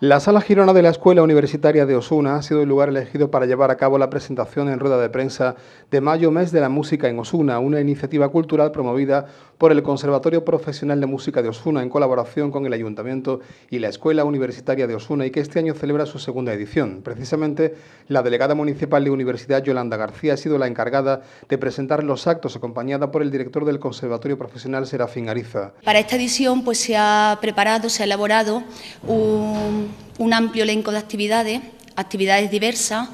La sala girona de la Escuela Universitaria de Osuna ha sido el lugar elegido para llevar a cabo la presentación en rueda de prensa de Mayo Mes de la Música en Osuna, una iniciativa cultural promovida por el Conservatorio Profesional de Música de Osuna en colaboración con el Ayuntamiento y la Escuela Universitaria de Osuna y que este año celebra su segunda edición. Precisamente, la delegada municipal de Universidad Yolanda García ha sido la encargada de presentar los actos acompañada por el director del Conservatorio Profesional Serafín Ariza. Para esta edición pues se ha preparado, se elaborado un un amplio elenco de actividades, actividades diversas,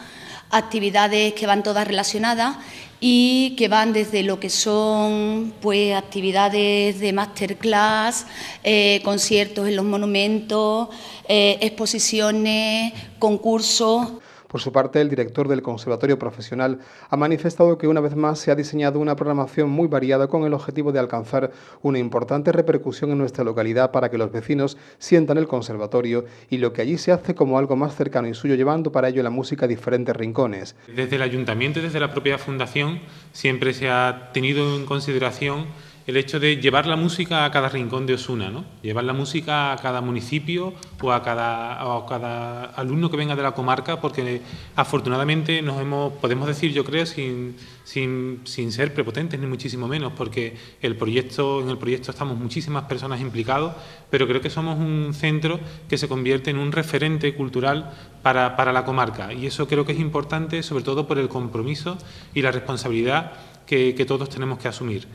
actividades que van todas relacionadas y que van desde lo que son pues actividades de masterclass, eh, conciertos en los monumentos, eh, exposiciones, concursos. Por su parte, el director del Conservatorio Profesional ha manifestado que una vez más se ha diseñado una programación muy variada con el objetivo de alcanzar una importante repercusión en nuestra localidad para que los vecinos sientan el conservatorio y lo que allí se hace como algo más cercano y suyo, llevando para ello la música a diferentes rincones. Desde el ayuntamiento y desde la propia fundación siempre se ha tenido en consideración el hecho de llevar la música a cada rincón de Osuna, ¿no? llevar la música a cada municipio o a cada, alumno que venga de la comarca, porque afortunadamente nos hemos, podemos decir, yo creo, sin, sin, sin ser prepotentes ni muchísimo menos, porque el proyecto, en el proyecto estamos muchísimas personas implicados, pero creo que somos un centro que se convierte en un referente cultural para, la comarca. Y eso creo que es importante, sobre todo por el compromiso y la responsabilidad que todos tenemos que asumir.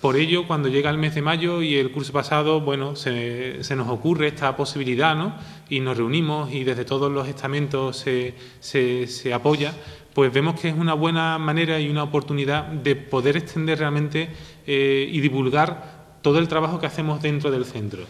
Por ello, cuando llega el mes de mayo y el curso pasado, bueno, se, nos ocurre esta posibilidad, Y nos reunimos y desde todos los estamentos se, apoya pues vemos que es una buena manera y una oportunidad de poder extender realmente eh, y divulgar todo el trabajo que hacemos dentro del centro.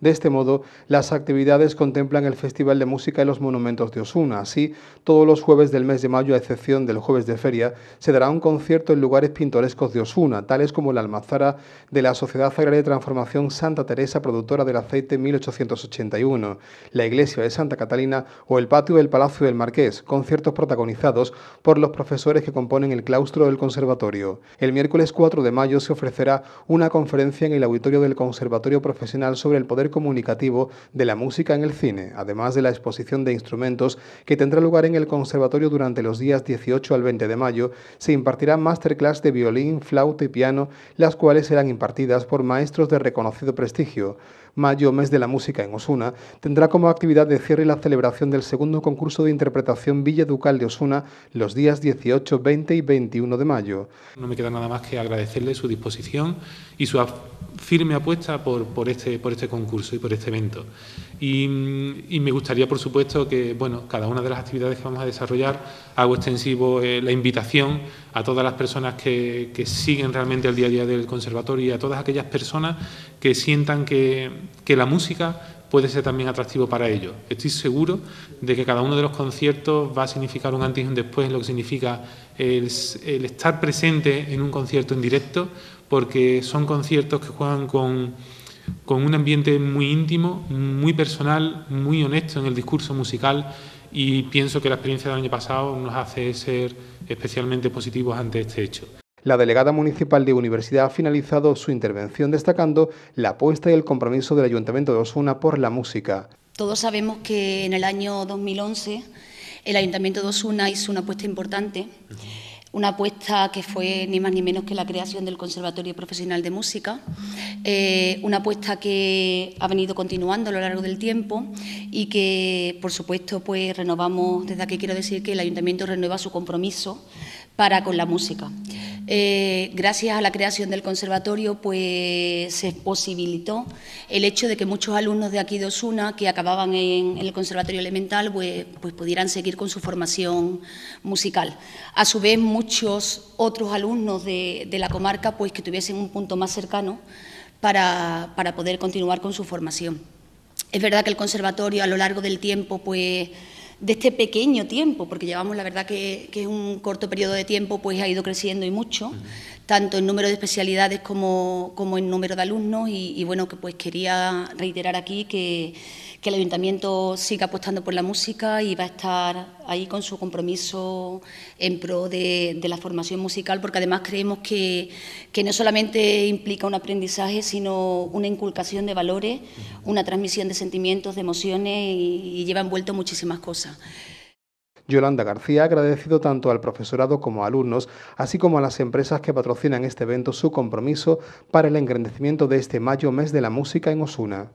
De este modo, las actividades contemplan el Festival de Música y los Monumentos de Osuna. Así, todos los jueves del mes de mayo, a excepción del jueves de feria, se dará un concierto en lugares pintorescos de Osuna, tales como la Almazara de la Sociedad Agraria de Transformación Santa Teresa, productora del aceite 1881, la Iglesia de Santa Catalina o el patio del Palacio del Marqués, conciertos protagonizados por los profesores que componen el claustro del conservatorio. El miércoles 4 de mayo se ofrecerá una conferencia en el auditorio del Conservatorio Profesional sobre el poder comunicativo de la música en el cine, además de la exposición de instrumentos que tendrá lugar en el conservatorio durante los días 18 al 20 de mayo, se impartirá masterclass de violín, flauta y piano, las cuales serán impartidas por maestros de reconocido prestigio. Mayo, mes de la música en Osuna, tendrá como actividad de cierre la celebración del segundo concurso de interpretación Villa Ducal de Osuna los días 18, 20 y 21 de mayo. No me queda nada más que agradecerle su disposición y su firme apuesta este, por, este, concurso y por este evento. Mm, y, me gustaría, por supuesto, que bueno, cada una de las actividades que vamos a desarrollar hago extensivo eh, la invitación a todas las personas que, siguen realmente el día a día del conservatorio y a todas aquellas personas que sientan que, la música puede ser también atractivo para ellos. Estoy seguro de que cada uno de los conciertos va a significar un antes y un después, lo que significa el, estar presente en un concierto en directo, porque son conciertos que juegan con, con un ambiente muy íntimo, muy personal, muy honesto en el discurso musical y pienso que la experiencia del año pasado nos hace ser especialmente positivos ante este hecho. La delegada municipal de Universidad ha finalizado su intervención destacando la apuesta y el compromiso del Ayuntamiento de Osuna por la música. Todos sabemos que en el año 2011 el Ayuntamiento de Osuna hizo una apuesta importante una apuesta que fue mm. ni más ni menos que la creación del Conservatorio Profesional de Música, eh, una apuesta que ha venido continuando a lo largo del tiempo y que, por supuesto, pues renovamos, desde aquí quiero decir que el Ayuntamiento renueva su compromiso para con la música. Eh, gracias a la creación del conservatorio, pues se posibilitó el hecho de que muchos alumnos de aquí de Osuna que acababan en, el conservatorio elemental, pues, pues pudieran seguir con su formación musical. A su vez, muchos otros alumnos de, la comarca, pues que tuviesen un punto más cercano para, para poder continuar con su formación. Es verdad que el conservatorio a lo largo del tiempo, pues de este pequeño tiempo, porque llevamos la verdad que, es un corto periodo de tiempo, pues ha ido creciendo y mucho tanto en número de especialidades como, en número de alumnos y, bueno, que pues quería reiterar aquí que, el Ayuntamiento siga apostando por la música y va a estar ahí con su compromiso en pro de, la formación musical, porque además creemos que, no solamente implica un aprendizaje, sino una inculcación de valores, una transmisión de sentimientos, de emociones y lleva envuelto muchísimas cosas. Yolanda García ha agradecido tanto al profesorado como a alumnos, así como a las empresas que patrocinan este evento su compromiso para el engrandecimiento de este mayo mes de la música en Osuna.